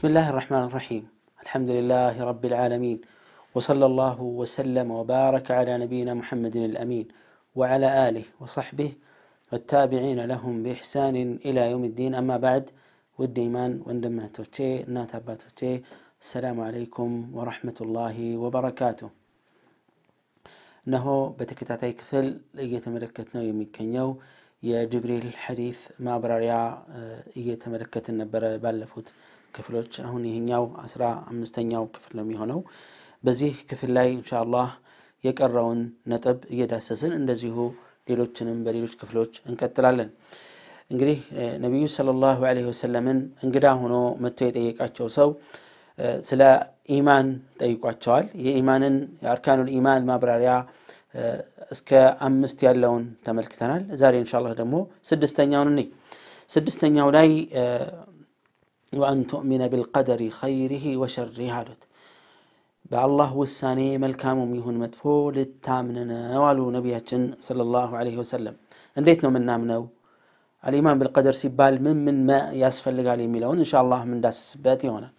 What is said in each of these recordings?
بسم الله الرحمن الرحيم الحمد لله رب العالمين وصلى الله وسلم وبارك على نبينا محمد الأمين وعلى آله وصحبه والتابعين لهم بإحسان إلى يوم الدين أما بعد والديمان إيمان وندمع توتشي ناتابا السلام عليكم ورحمة الله وبركاته نهو بتكتاتي كفل يتملكتنا يوم كنيو يا جبريل الحديث ما براريا آه، يتملكت النبرة بالفوت ክፍሎች አሁን ይህኛው አስራ አምስተኛው ክፍል ነው የሚሆነው። በዚህ ክፍል ላይ ኢንሻአላህ የቀረውን ነጥብ እየዳሰስን እንደዚሁ ሌሎችንም በሌሎች ክፍሎች እንቀጥላለን። እንግዲህ ነቢዩ ሰለላሁ ዐለይሂ ወሰለምን እንግዳ ሆኖ መጥቶ የጠየቃቸው ሰው ስለ ኢማን ጠይቋቸዋል። የኢማንን የአርካኑል ኢማን ማብራሪያ እስከ አምስት ያለውን ተመልክተናል። ዛሬ ኢንሻአላህ ደግሞ ስድስተኛውን ስድስተኛው ላይ وأن تؤمن بالقدر خيره وشره هالوت بالله والساني ملكام يهون مدفول التامننا والو نبيه صلى الله عليه وسلم انديتنا من نامنو الإيمان بالقدر سيبال من من ما يسفل لقال يميلون إن شاء الله من داس باتي هنا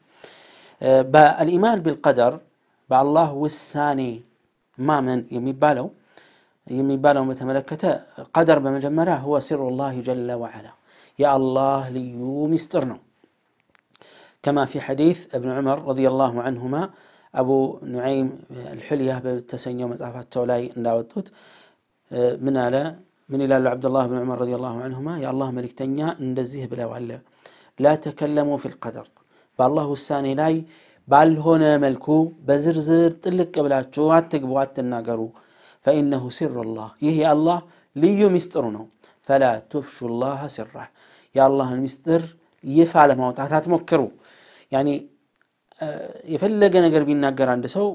الإيمان بالقدر بالله والساني ما من يميبالو يميبالو متملكته قدر بمجمرة هو سر الله جل وعلا يا الله ليو مسترنو كما في حديث ابن عمر رضي الله عنهما ابو نعيم الحليه بالتسنيو مزافات تولاي انداوتوت من على من الى اه عبد الله بن عمر رضي الله عنهما يا الله ملك تنيا اندزيه بلا والله لا تكلموا في القدر بالله الثاني لاي بل هنا ملكو بزرزر تلك قبلاتشو واتقبوا واتناقروا فانه سر الله يهي الله ليو مسترنا فلا تفشوا الله سره يا الله المستر يفعل موتها تتمكروا يعني يفلق أنا قربي النجار عند سو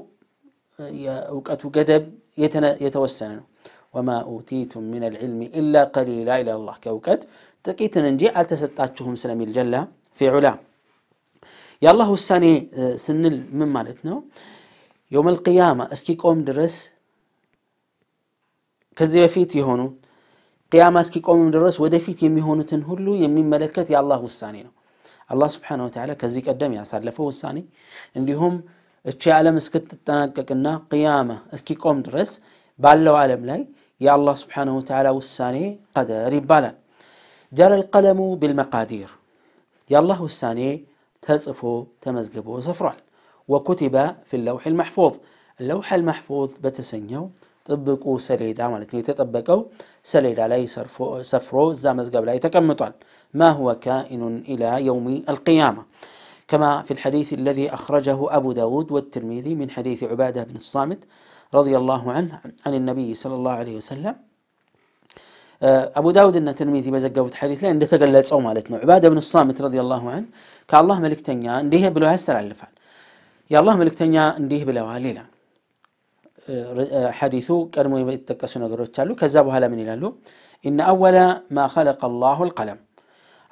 وقت قدب يتوسن وما أوتيتم من العلم إلا قليلا إلى الله كوكت تقيتنا نجي على تستعجهم سلام الجلة في علا يا الله الثاني سنل من مالتنا يوم القيامة اسكي قوم درس كزي فيتي هونو قيامة اسكي قوم درس ودفيتي يمي هونو تنهلو يمي ملكة يا الله الثاني አላህ ስብሓን ወተዓላ ከዚህ ቀደም ያሳለፈው ውሳኔ እንዲሁም እቺ ዓለም እስክትጠናቀቅና ቅያማ እስኪቆም ድረስ ባለው ዓለም ላይ የአላህ ስብሓን ወተዓላ ውሳኔ ቀደር ይባላል ጀረ ልቀለሙ ቢልመቃዲር የአላህ ውሳኔ ተጽፎ ተመዝግቦ ሰፍሯል ወኩቲበ ፊ ለውሒ ልመሕፉዝ ለውሐ ልመሕፉዝ በተሰኘው ጥብቁ ሰሌዳ ማለት ነው የተጠበቀው لا ላይ ሰፍሮ እዛ መዝገብ ላይ ما هو كائن إلى يوم القيامة كما في الحديث الذي أخرجه أبو داود والترمذي من حديث عبادة بن الصامت رضي الله عنه عن النبي صلى الله عليه وسلم أبو داود أن الترمذي بزقه في الحديث لأن تقلل أو مالتنا عبادة بن الصامت رضي الله عنه كالله ملك تنيا أنديه بلوها السلع اللفع يا الله ملك تنيا أنديه بلوها ليلة حديثو كرمو يتكسون قروتش قالوا كذابوا هلا من يلالو إن أول ما خلق الله القلم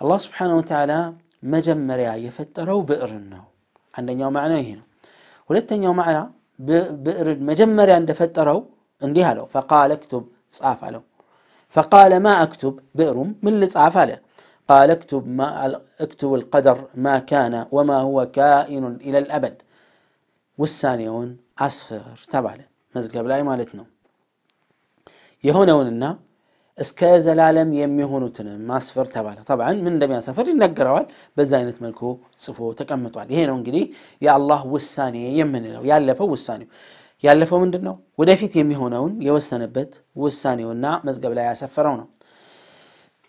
الله سبحانه وتعالى مجمر يا يفتروا بئرنه عندنا يوم معنا هنا ولتن يوم معنا بئر مجمر عند فتروا عندي هلو فقال اكتب صعف علو فقال ما اكتب بئر من اللي صعف له قال اكتب ما اكتب القدر ما كان وما هو كائن الى الابد والثانيون اصفر تبع مزقب لاي مالتنا يهونون النا اسكاز العالم يميهونو تنا ما سفر تبالا طبعا من دميا سفر ينقروال بزاينت ملكو صفو تكمتوال يهنون قلي يا الله وساني يمن لو يالفو وساني يالفو من دنو ودافيت يميهونون يوسنبت وساني ونا مزقب لاي سفرونا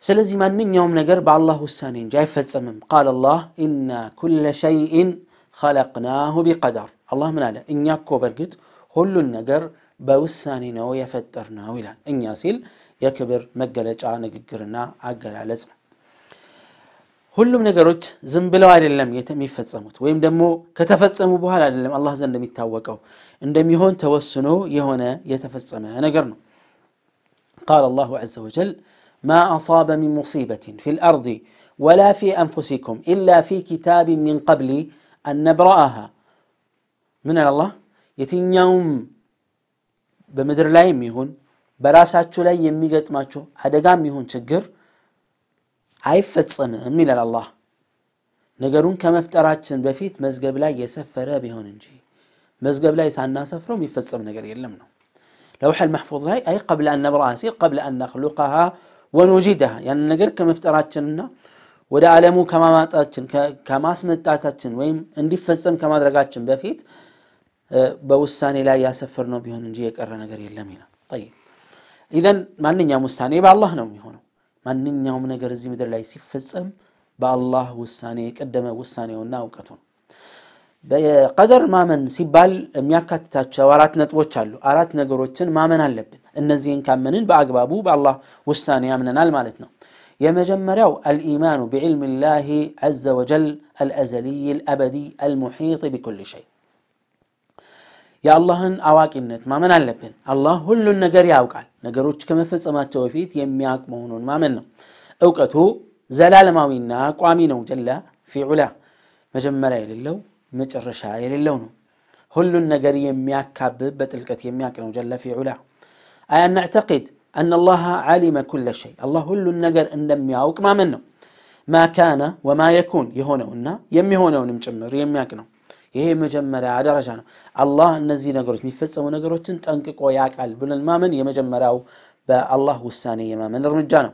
سلزي من من يوم نقر الله وساني جاي فتسمم قال الله إن كل شيء خلقناه بقدر الله من على إن يكو برقد هلو النجر بوساني نويا يفتر ناويلا إن ياسيل يكبر مجلج عن جرنا عجل على زم هلو نجرت زنبلو على اللم يتم يفتصمت ويم دمو كتفتصمو بها على اللم الله زن لم يتوقعه إن دم يهون توسنو يهون يتفتصم أنا جرنا قال الله عز وجل ما أصاب من مصيبة في الأرض ولا في أنفسكم إلا في كتاب من قبل أن نبرأها من الله የትኛውም በምድር ላይም ይሁን በራሳችሁ ላይ የሚገጥማችሁ አደጋም ይሁን ችግር አይፈጸምም ይላል አላህ ነገሩን ከመፍጠራችን በፊት መዝገብ ላይ የሰፈረ ቢሆን እንጂ መዝገብ ላይ ሳናሰፍረው የሚፈጸም ነገር የለም ነው ለውሐ ልመሕፉዝ ላይ አይ ቀብለ አን ነብረአ ሲል ቀብለ አን ነክሉቀሃ ወኑጂደሃ ያንን ነገር ከመፍጠራችንና ወደ ዓለሙ ከማማጣችን ከማስመጣታችን ወይም እንዲፈጸም ከማድረጋችን በፊት በውሳኔ ላይ ያሰፈር ነው ቢሆን እንጂ የቀረ ነገር የለም ይላል ጠይብ ኢዘን ማንኛውም ውሳኔ በአላህ ነው የሚሆነው ማንኛውም ነገር እዚህ ምድር ላይ ሲፈጸም በአላህ ውሳኔ የቀደመ ውሳኔውና እውቀቱ ነው በቀደር ማመን ሲባል የሚያካትታቸው አራት ነጥቦች አሉ አራት ነገሮችን ማመን አለብን እነዚህን ካመንን በአግባቡ በአላህ ውሳኔ ያምነናል ማለት ነው የመጀመሪያው አልኢማኑ ቢዕልም ላህ ዘ ወጀል አልአዘልይ አልአበዲ አልሙሒጥ ቢኩል ሸይ የአላህን አዋቂነት ማመን አለብን። አላህ ሁሉን ነገር ያውቃል። ነገሮች ከመፈጸማቸው በፊት የሚያውቅ መሆኑን ማመን ነው። እውቀቱ ዘላለማዊና ቋሚ ነው። ጀላ ፊዑላ መጀመሪያ የሌለው መጨረሻ የሌለው ነው። ሁሉን ነገር የሚያካብብ በጥልቀት የሚያውቅ ነው። ጀላ ፊዑላ አያ ነዕተቂድ አነ አላህ ዓሊመ ኩለ ሸይ አላህ ሁሉን ነገር እንደሚያውቅ ማመን ነው። ማ ካነ ወማ የኩን የሆነውና የሚሆነውንም ጭምር የሚያውቅ ነው። ይሄ መጀመሪያ ደረጃ ነው አላህ እነዚህ ነገሮች የሚፈጸሙ ነገሮችን ጠንቅቆ ያቃል ብለን ማመን የመጀመሪያው በአላህ ውሳኔ የማመን እርምጃ ነው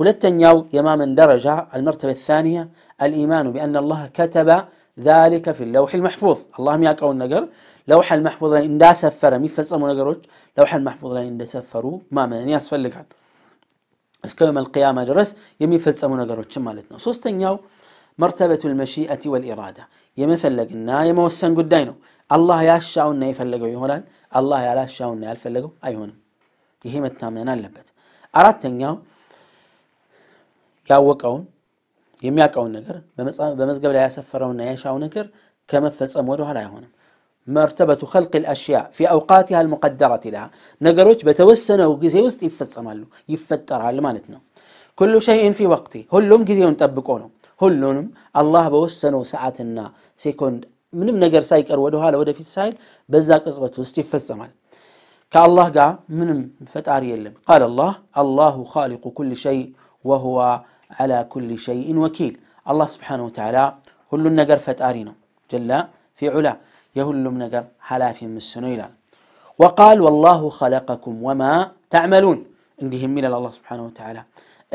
ሁለተኛው የማመን ደረጃ አልመርተበ ታንያ አልኢማኑ ቢአና አላህ ከተበ ذلك في اللوح المحفوظ الله يقول النجر لوح المحفوظ لا إن سفر مي فصم لوح المحفوظ لا إن سفروا ما يسفل لك يوم القيامة جرس يمي فصم نجر وش مالتنا مرتبة المشيئة والإرادة የመፈለግና የመወሰን ጉዳይ ነው አላህ ያሻውና የፈለገው ይሆናል አላህ ያላሻውና ያልፈለገው አይሆንም ይሄ መታመን አለበት አራተኛው ያወቀውን የሚያውቀውን ነገር በመዝገብ ላይ ያሰፈረውና ያሻው ነገር ከመፈጸም ወደኋላ አይሆንም መርተበቱ ኸልቅ ልአሽያ ፊ አውቃቲሃ ልሙቀደረት ይልሃ ነገሮች በተወሰነው ጊዜ ውስጥ ይፈጸማሉ ይፈጠራል ማለት ነው ኩሉ ሸይን ፊ ወቅቲ ሁሉም ጊዜውን ጠብቆ ነው الله ሁሉንም አላህ በወሰነው ሰዓትና ሴኮንድ ምንም ነገር ሳይቀር ወደኋላ في السايل بزاك اصبت وستيف ይፈጸማል ከአላህ ጋር ምንም ፈጣሪ የለም قال الله الله خالق كل شيء وهو على كل شيء وكيل الله سبحانه وتعالى كل النجر فتارينا جل في علا يهل نجر حلا في مسنويلا وقال والله خلقكم وما تعملون عندهم من الله سبحانه وتعالى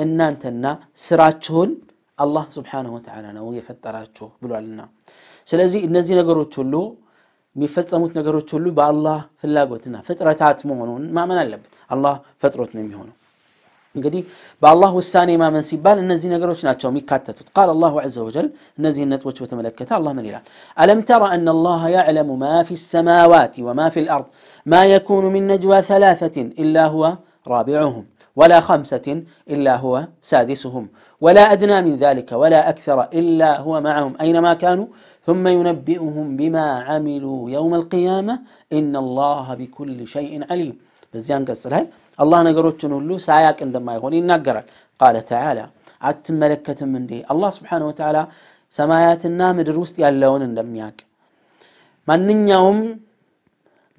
ان انتنا سراتهن الله سبحانه وتعالى نو يفتراتشو بلو علنا سلازي النزي نقرو تلو ميفتصموت نقرو تلو با الله فلاقوتنا فترتات مهنون ما من اللب الله فترتنا ميهونو قدي با الله والساني ما من سيبال النزي نقرو تناتشو ميكاتتوت قال الله عز وجل النزي نتوش وتملكت الله من الال ألم ترى أن الله يعلم ما في السماوات وما في الأرض ما يكون من نجوى ثلاثة إلا هو رابعهم ولا خمسة إلا هو سادسهم ولا أدنى من ذلك ولا أكثر إلا هو معهم أينما كانوا ثم ينبئهم بما عملوا يوم القيامة إن الله بكل شيء عليم بزيان قصر هاي الله نقروتن له ساياك عندما يقول ينقر قال تعالى አትመለከትም الله سبحانه وتعالى سمايات ሰማያትና ምድር ውስጥ ያለውን እንደሚያውቅ ማንኛውም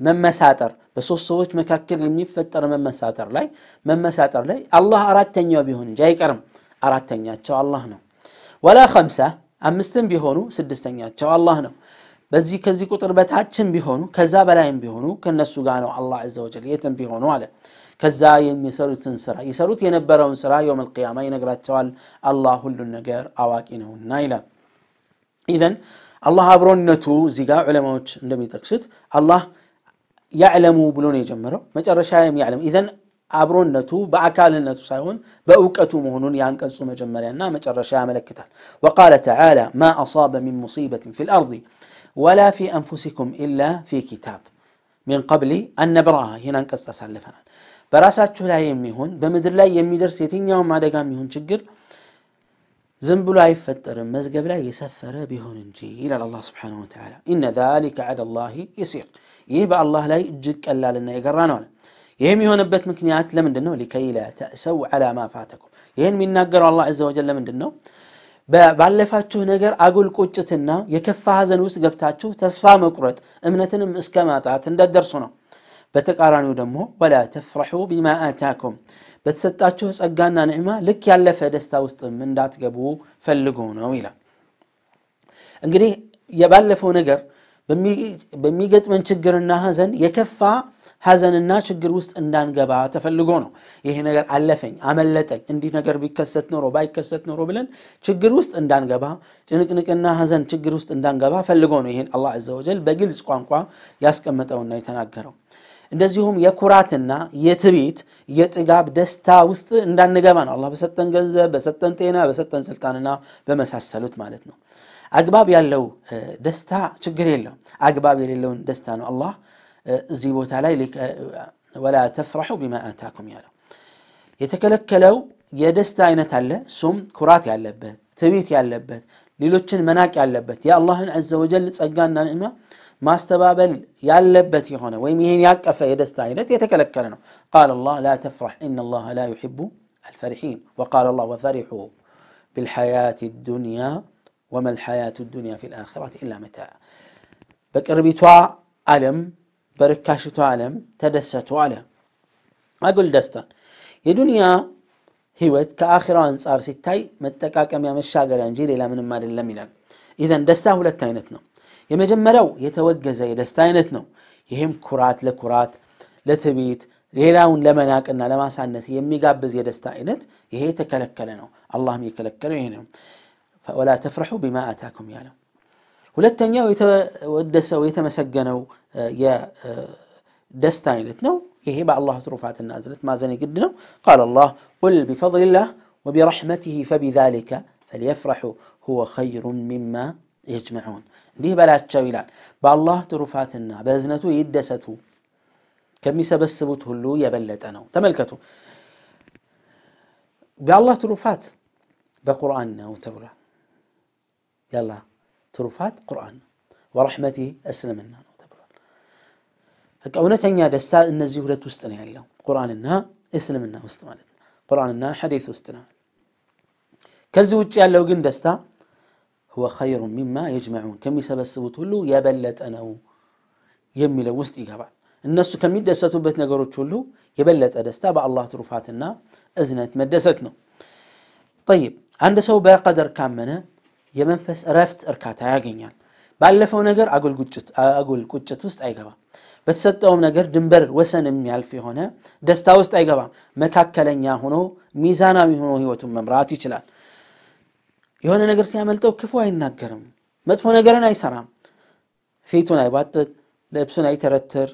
መመሳጠር በሶስት ሰዎች መካከል የሚፈጠር መመሳጠር ላይ መመሳጠር ላይ አላህ አራተኛው ቢሆን እንጂ አይቀርም። አራተኛቸው አላህ ነው። ወላ ኸምሳ አምስትም ቢሆኑ ስድስተኛቸው አላህ ነው። በዚህ ከዚህ ቁጥር በታችም ቢሆኑ ከዛ በላይም ቢሆኑ ከነሱ ጋር ነው አላህ ዘ ወጀል የትም ቢሆኑ አለ። ከዛ የሚሰሩትን ስራ ይሰሩት የነበረውን ስራ የውም ልቅያማ ይነግራቸዋል። አላ ሁሉን ነገር አዋቂ ነውና ይላል። ኢዘን አላህ አብሮነቱ እዚህ ጋር ዑለማዎች እንደሚጠቅሱት አላህ ያዕለሙ ብሎ ነው የጀመረው። መጨረሻ ያዕለሙ ኢዘን አብሮነቱ በአካልነቱ ሳይሆን በእውቀቱ መሆኑን የአንቀጹ መጀመሪያና መጨረሻ ያመለክታል። ወቃለ ተዓላ ማ አሳበ ሚን ሙሲበትን ፊል አርዲ ወላ ፊ አንፉሲኩም ኢላ ፊ ኪታብ ሚን ቀብሊ አነብራሃ። ይህን አንቀጽ አሳልፈናል። በራሳችሁ ላይ የሚሆን በምድር ላይ የሚደርስ የትኛውም አደጋ የሚሆን ችግር ዝም ብሎ አይፈጠርም፣ መዝገብ ላይ የሰፈረ ቢሆን እንጂ ይላል አላህ ስብሓነሁ ወተዓላ። ኢነ ዛሊከ ዐለላሂ የሲር ይህ በአላህ ላይ እጅግ ቀላልና የገራ ነው አለ። ይህም የሆነበት ምክንያት ለምንድን ነው? ሊከይ ላ ተእሰው ይህን የሚናገረው አላህ ዘ ወጀል ለምንድን ነው? ባለፋችሁ ነገር አጉል ቁጭትና የከፋ ሀዘን ውስጥ ገብታችሁ ተስፋ መቁረጥ እምነትንም እስከ ማጣት እንዳትደርሱ ነው። በተቃራኒው ደግሞ ወላ ተፍረሑ ቢማ አታኩም በተሰጣችሁ ጸጋና ንዕማ ልክ ያለፈ ደስታ ውስጥም እንዳትገቡ ፈልጎ ነው ይላል። እንግዲህ የባለፈው ነገር በሚገጥመን ችግርና ሀዘን የከፋ ሀዘንና ችግር ውስጥ እንዳንገባ ተፈልጎ ነው። ይሄ ነገር አለፈኝ፣ አመለጠኝ፣ እንዲህ ነገር ቢከሰት ኖሮ ባይከሰት ኖሮ ብለን ችግር ውስጥ እንዳንገባ፣ ጭንቅንቅና ሀዘን ችግር ውስጥ እንዳንገባ ፈልጎ ነው። ይሄን አላህ አዘወጀል በግልጽ ቋንቋ ያስቀመጠውና የተናገረው እንደዚሁም የኩራትና የትቤት የጥጋብ ደስታ ውስጥ እንዳንገባ ነው። አላ በሰጠን ገንዘብ፣ በሰጠን ጤና፣ በሰጠን ስልጣንና በመሳሰሉት ማለት ነው። أجباب يالو دستا شجر يلو أجباب يلو دستا نو الله زيبو تعالي لك ولا تفرحوا بما آتاكم يالو يتكلك لو دستا إن تعلى سوم كرات يالبت تبيت يالبت ليلوتشن مناك يالبت يا الله عز وجل تسقانا نعمة ما استباب يالبت يخونه ويمين يا دستا إن يتكلك لنا قال الله لا تفرح إن الله لا يحب الفرحين وقال الله وفرحوا بالحياة الدنيا وما الحياة الدنيا في الآخرة إلا متاع بكربيتوا ألم بركاشتوا ألم تدستوا ألم أقول دستا يا دنيا هيوت كآخرة أنصار ستاي متكا كم يام الشاقر أنجيل إلى من المال اللمنا إذن دستا هو لتاينتنا يا مجمرو يتوجز يا دستاينتنا يهم كرات لكرات لتبيت ሌላውን ውን ለመናቅና ለማሳነት የሚጋብዝ የደስታ አይነት ይሄ ተከለከለ ነው አላህም የከለከለው ይሄ ነው ወላ ተፍረሑ ቢማ አታኩም ያለው። ሁለተኛው የተወደሰ የተመሰገነው የደስታ አይነት ነው። ይሄ በአላህ ትሩፋትና እዝነት ማዘን የግድ ነው። ቃል አላህ ቁል ቢፈድሊላህ ወቢረሕመቲሂ ፈቢዛሊከ ፈልየፍረሑ ሁወ ኸይሩን ሚማ የጅመዑን እንዲህ በላቸው ይላል። በአላህ ትሩፋትና በእዝነቱ ይደሰቱ ከሚሰበስቡት ሁሉ የበለጠ ነው። ተመልከቱ፣ በአላህ ትሩፋት በቁርአን ነው ተብሏል። يلا ترفات قرآن ورحمتي أسلمنا أونتني يا دستا إن الزهرة تستنى له قرآن النا أسلم إسلمنا واستمالت قرآن النا حديث استنى كزوج يا لو دستا هو خير مما يجمعون كم يسبسبوا تقولوا يا بلت أنا يمي يملا وسط الناس كم يدسته بيتنا قرو تقولوا يا بلت أدستا بأ الله تروفاتنا أزنت مدستنا طيب عند سو بقدر كم منه የመንፈስ እረፍት እርካታ ያገኛል። ባለፈው ነገር አጉል ቁጭት ውስጥ አይገባም። በተሰጠውም ነገር ድንበር ወሰን የሚያልፍ የሆነ ደስታ ውስጥ አይገባም። መካከለኛ ሆኖ ሚዛናዊ ሆኖ ህይወቱን መምራት ይችላል። የሆነ ነገር ሲያመልጠው ክፉ አይናገርም፣ መጥፎ ነገርን አይሰራም፣ ፊቱን አይባጥጥ፣ ልብሱን አይተረትር፣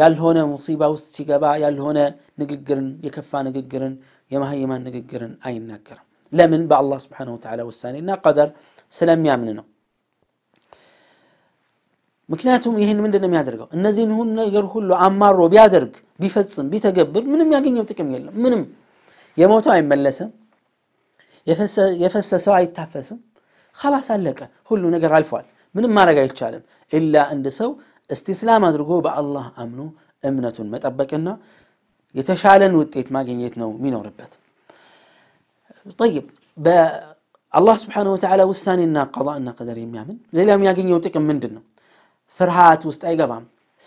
ያልሆነ ሙሲባ ውስጥ ሲገባ ያልሆነ ንግግርን፣ የከፋ ንግግርን፣ የማህይማን ንግግርን አይናገርም። لمن بع الله سبحانه وتعالى والثاني نا قدر سلام يا مننا مكناتهم يهن من دنم يادرق النزين هون نجر هلو عمار رو بيادرق بيفتصم بيتقبر منم يقين يوتكم يلا منم يموتوا عين ملسا يفس يفس سواء يتحفس خلاص علقة هلو نجر الفعل منهم ما رجع يتكلم إلا عند سو استسلام أدرقه بأ الله أمنه أمنة متبكنا يتشعلن وتيت ما جينيت نو مين ربته طيب با الله سبحانه وتعالى وساني ان قضاء ان قدر يمامن ليلى ما يقين يوتك من دنا فرحات وست اي قبام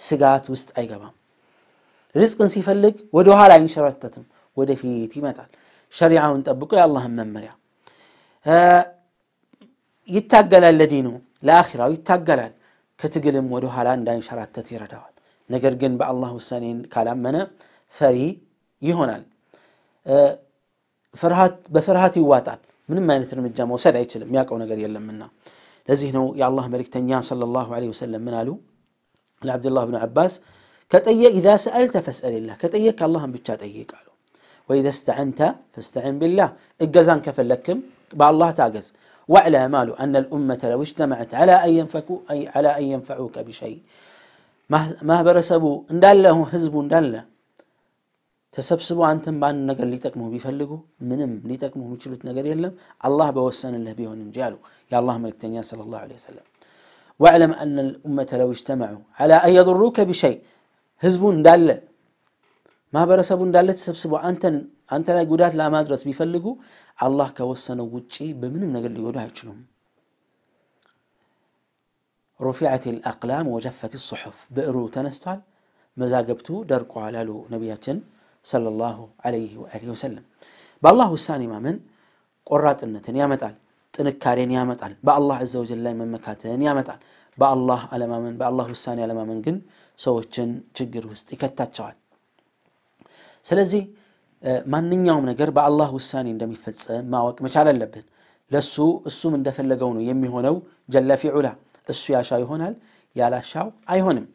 سقات وست اي قبام رزق سيفلق ودوها لا ينشرتتم ودي في تيمات شريعة ونتبقوا يا الله من مريع آه يتقل لدينه لآخرة ويتقل كتقلم ودوها لا ينشرتت يردوا نقرقن بأ الله وساني كلام منا فري يهونال آه ፍርሃት በፍርሃት ይዋጣል ምንም አይነት እርምጃ መውሰድ አይችልም ያውቀው ነገር የለምና ለዚህ ነው የአላህ መልክተኛ صلى الله عليه وسلم من አሉ لعبد الله بن عباس كطيق اذا سالت فاسال الله كطيق الله ብቻ ጠይቅ አሉ واذا استعنت فاستعن بالله እገዛን ከፈለክም الله تاقز واعلم قالوا ان الامه لو اجتمعت على ان ينفكو اي على ان ينفعوك بشيء ما ما برسبوا اندال له ندله تسبسبوا أنت بان نجر اللي تكمه بيفلقوا منم اللي تكمه ميشلوت نجر يلم الله بوسن الله بيهن جالو يا الله ملك صلى الله عليه وسلم واعلم أن الأمة لو اجتمعوا على أن يضروك بشيء هزبون دالة ما برسبون دالة تسبسبوا أنت أنت لا جودات لا مدرس بيفلقوا الله كوسن وجهي بمنم نجر اللي جودات يشلهم رفعت الأقلام وجفت الصحف بئرو تنستوا مزاقبتو درقوا على لو نبياتن ሰለላሁ ዐለይሂ ወአሊሂ ወሰለም። በአላህ ውሳኔ ማመን ቆራጥነትን ያመጣል፣ ጥንካሬን ያመጣል፣ በአላህ አዘወጀል ላይ መመካትን ያመጣል። በአላህ አለማመን በአላህ ውሳኔ አለማመን ግን ሰዎችን ችግር ውስጥ ይከታቸዋል። ስለዚህ ማንኛውም ነገር በአላህ ውሳኔ እንደሚፈጸም ማወቅ መቻል አለብን። ለሱ እሱም እንደፈለገው ነው የሚሆነው። ጀለፊ ዑላ እሱ ያሻው ይሆናል፣ ያላሻው አይሆንም።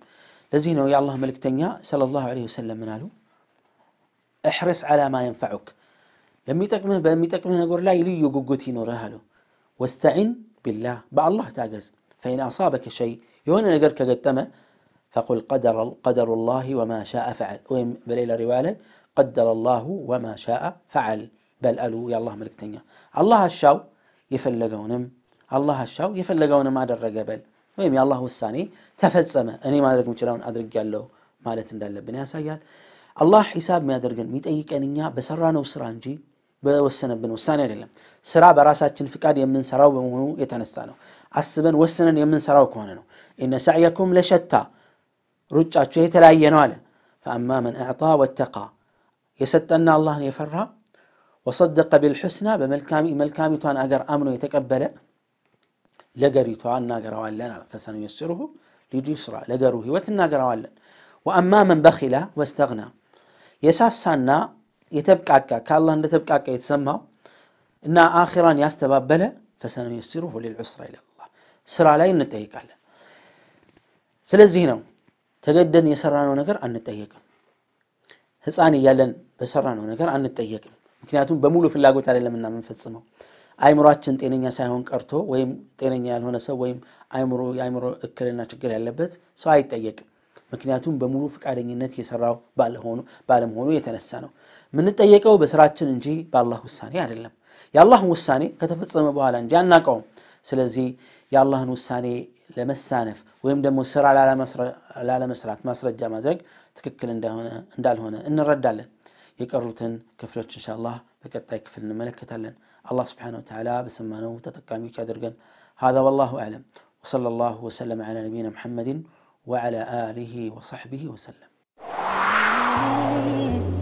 ለዚህ ነው የአላህ መልእክተኛ ሰለላሁ ዐለይሂ ወሰለም ምን አሉ? احرص على ما ينفعك لم يتقمه بل يتقمه يقول لا يلي قوتي نورها له واستعن بالله با الله تاقز فإن أصابك شيء يوني نقرك قدتما فقل قدر, قدر الله وما شاء فعل وين بليلة روالة قدر الله وما شاء فعل بل ألو يا الله ملك تنيا الله الشاو يفلقونم الله الشاو يفلقون ما در قبل ويم يا الله والثاني تفزم أني ما أدرك مجرون أدرك قال له ما لتندل بنا سيال الله حساب ما درجن ميت أيك أنيا بسرانا وسرانجي بوسنا بن وسنا براسات سرا براسات تنفكاد يمن سرا ومنو يتنسانو عصبا وسنا يمن سرا وكوننو إن سعيكم لشتى رجع شوية تلاينو على فأما من أعطى واتقى يسد أن الله يفرها وصدق بالحسنى بملكامي ملكامي توان أجر أمنه يتقبل لقري توان ناقر لنا فسنيسره لجسرى لقره وعلنا وأما من بخل واستغنى የሳሳና የተብቃቃ ከአላህ እንደተብቃቃ የተሰማው እና አኺራን ያስተባበለ ፈሰነዩሲሩሁ ሊልዑስራ ይለላ ስራ ላይ እንጠይቃለን። ስለዚህ ነው ተገደን የሰራነው ነገር አንጠየቅም። ህፃን እያለን በሰራነው ነገር አንጠየቅም። ምክንያቱም በሙሉ ፍላጎት አይደለም እና የምንፈጽመው አይምሯችን ጤነኛ ሳይሆን ቀርቶ ወይም ጤነኛ ያልሆነ ሰው ወይም አይምሮ የአይምሮ እክልና ችግር ያለበት ሰው አይጠየቅም። ምክንያቱም በሙሉ ፈቃደኝነት የሰራው ባለመሆኑ የተነሳ ነው የምንጠየቀው በስራችን እንጂ በአላህ ውሳኔ አይደለም የአላህን ውሳኔ ከተፈጸመ በኋላ እንጂ አናውቀውም ስለዚህ የአላህን ውሳኔ ለመሳነፍ ወይም ደግሞ ስራ ላለመስራት ማስረጃ ማድረግ ትክክል እንዳልሆነ እንረዳለን የቀሩትን ክፍሎች እንሻላህ በቀጣይ ክፍል እንመለከታለን الله سبحانه وتعالى بسمانه تتقامي كادرقا هذا والله أعلم وصلى الله وسلم على نبينا محمد وعلى آله وصحبه وسلم